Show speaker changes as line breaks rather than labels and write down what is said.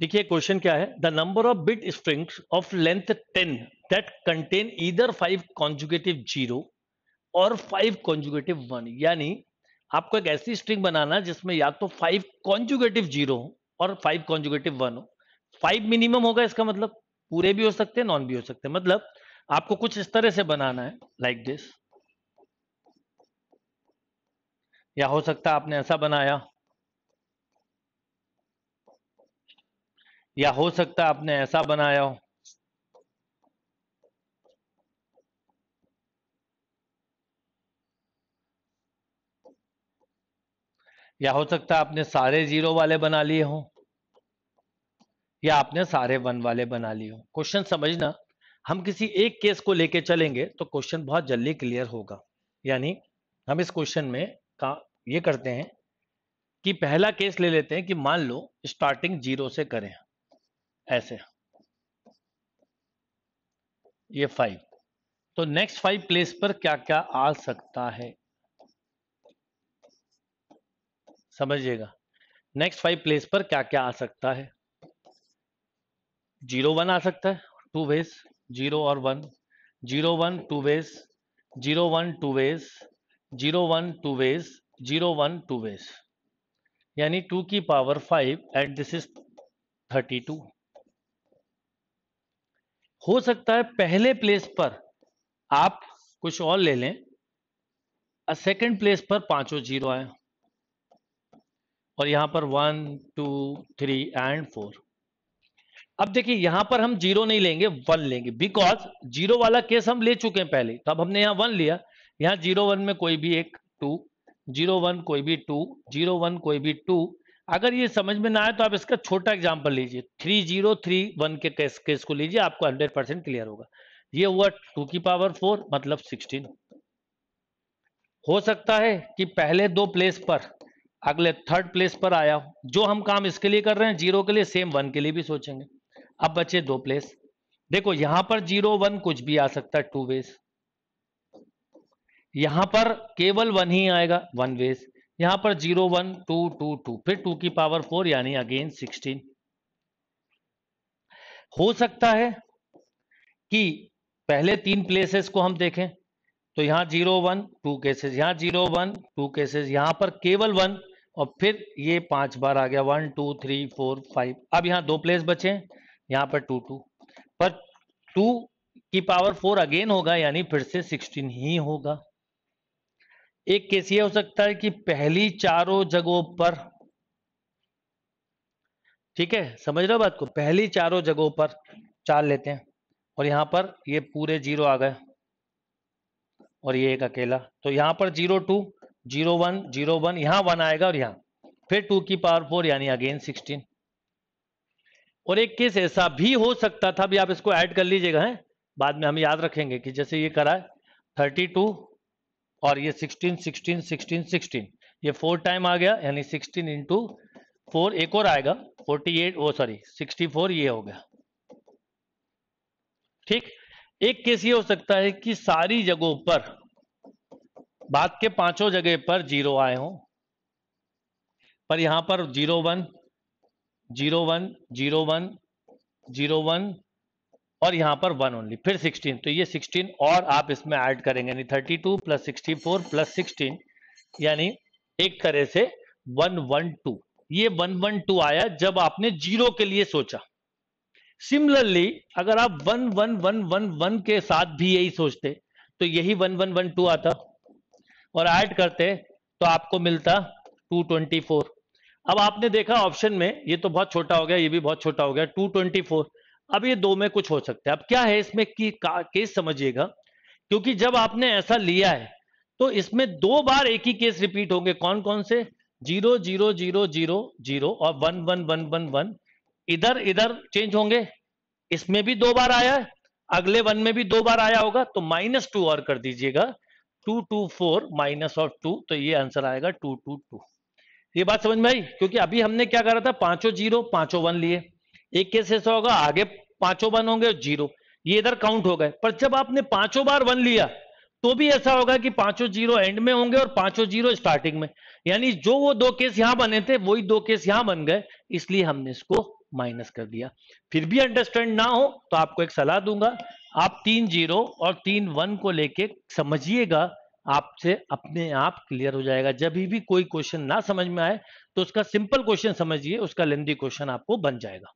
देखिए क्वेश्चन क्या है the number of bit strings of length 10 that contain either five consecutive zero और five consecutive one यानी आपको एक ऐसी स्ट्रिंग बनाना जिसमें या तो फाइव कॉन्जुगेटिव जीरो हो और फाइव कॉन्जुगेटिव वन हो फाइव मिनिमम होगा इसका मतलब पूरे भी हो सकते हैं नॉन भी हो सकते हैं मतलब आपको कुछ इस तरह से बनाना है लाइक दिस या हो सकता है आपने ऐसा बनाया या हो सकता है आपने ऐसा बनाया हो या हो सकता है आपने सारे जीरो वाले बना लिए हो या आपने सारे वन वाले बना लिए हो क्वेश्चन समझना हम किसी एक केस को लेके चलेंगे तो क्वेश्चन बहुत जल्दी क्लियर होगा यानी हम इस क्वेश्चन में का ये करते हैं कि पहला केस ले लेते हैं कि मान लो स्टार्टिंग जीरो से करें ऐसे ये फाइव तो नेक्स्ट फाइव प्लेस पर क्या क्या आ सकता है समझिएगा नेक्स्ट फाइव प्लेस पर क्या क्या आ सकता है जीरो वन आ सकता है टू वेज जीरो और one zero one two ways zero one two ways zero one two ways zero one two ways यानी टू की power five and this is thirty two हो सकता है पहले प्लेस पर आप कुछ और ले लें सेकंड प्लेस पर पांचों जीरो आए और यहां पर one two three and four अब देखिए यहां पर हम जीरो नहीं लेंगे वन लेंगे बिकॉज जीरो वाला केस हम ले चुके हैं पहले तब हमने यहां वन लिया यहां जीरो वन में कोई भी एक टू जीरो वन कोई भी टू जीरो वन कोई भी टू अगर ये समझ में ना आए तो आप इसका छोटा एग्जाम्पल लीजिए थ्री जीरो थ्री वन के केस, केस को लीजिए आपको हंड्रेड परसेंट क्लियर होगा ये हुआ टू की पावर फोर मतलब सिक्सटीन हो सकता है कि पहले दो प्लेस पर अगले थर्ड प्लेस पर आया हो जो हम काम इसके लिए कर रहे हैं जीरो के लिए सेम वन के लिए भी सोचेंगे अब बचे दो प्लेस देखो यहां पर जीरो वन कुछ भी आ सकता है टू वेस यहां पर केवल वन ही आएगा वन वेज यहां पर zero one two two two फिर टू की पावर फोर यानी अगेन सिक्सटीन हो सकता है कि पहले तीन प्लेसेस को हम देखें तो यहां जीरो वन टू केसेस यहां जीरो वन टू केसेस यहां पर केवल वन और फिर ये पांच बार आ गया one two three four five अब यहां दो प्लेस बचे यहां पर टू टू पर टू की पावर फोर अगेन होगा यानी फिर से सिक्सटीन ही होगा एक केस ये हो सकता है कि पहली चारों जगहों पर ठीक है समझ रहे हो बात को पहली चारों जगहों पर चार लेते हैं और यहां पर ये पूरे जीरो आ गए और ये एक अकेला तो यहां पर zero two zero one zero one यहां वन आएगा और यहां फिर टू की पावर फोर यानी अगेन सिक्सटीन और एक केस ऐसा भी हो सकता था भी आप इसको ऐड कर लीजिएगा है बाद में हम याद रखेंगे कि जैसे ये करा है थर्टी टू और ये 16 16 16 16 ये फोर टाइम आ गया यानी 16 इंटू फोर एक और आएगा 48 वो सॉरी 64 ये हो गया ठीक एक केस ये हो सकता है कि सारी जगहों पर बात के पांचों जगह पर जीरो आए हों पर यहां पर zero one zero one zero one zero one और यहां पर वन ओनली फिर सिक्सटीन तो ये सिक्सटीन और आप इसमें ऐड करेंगे यानी thirty two plus sixty four plus sixteen यानी एक तरह से वन वन टू ये वन वन टू आया जब आपने जीरो के लिए सोचा सिमिलरली अगर आप one one one one one के साथ भी यही सोचते तो यही वन वन वन टू आता और ऐड करते तो आपको मिलता टू ट्वेंटी फोर अब आपने देखा ऑप्शन में ये तो बहुत छोटा हो गया ये भी बहुत छोटा हो गया टू ट्वेंटी फोर अब ये दो में कुछ हो सकता है अब क्या है इसमें की केस समझिएगा क्योंकि जब आपने ऐसा लिया है तो इसमें दो बार एक ही केस रिपीट होंगे कौन कौन से zero zero zero zero zero और one one one one one इधर इधर चेंज होंगे इसमें भी दो बार आया है अगले वन में भी दो बार आया होगा तो माइनस टू और कर दीजिएगा टू टू फोर माइनस और टू तो ये आंसर आएगा टू टू टू ये बात समझ में आई क्योंकि अभी हमने क्या करा था पांचों जीरो पांचों वन लिए एक से सौ होगा आगे पांचों वन होंगे जीरो ये इधर काउंट हो गए पर जब आपने पांचों बार वन लिया तो भी ऐसा होगा कि पांचों जीरो एंड में होंगे और पांचों जीरो स्टार्टिंग में यानी जो वो दो केस यहां बने थे वही दो केस यहां बन गए इसलिए हमने इसको माइनस कर दिया फिर भी अंडरस्टैंड ना हो तो आपको एक सलाह दूंगा आप तीन जीरो और तीन वन को लेके समझिएगा आपसे अपने आप क्लियर हो जाएगा जब भी कोई क्वेश्चन ना समझ में आए तो उसका सिंपल क्वेश्चन समझिए उसका लेंदी क्वेश्चन आपको बन जाएगा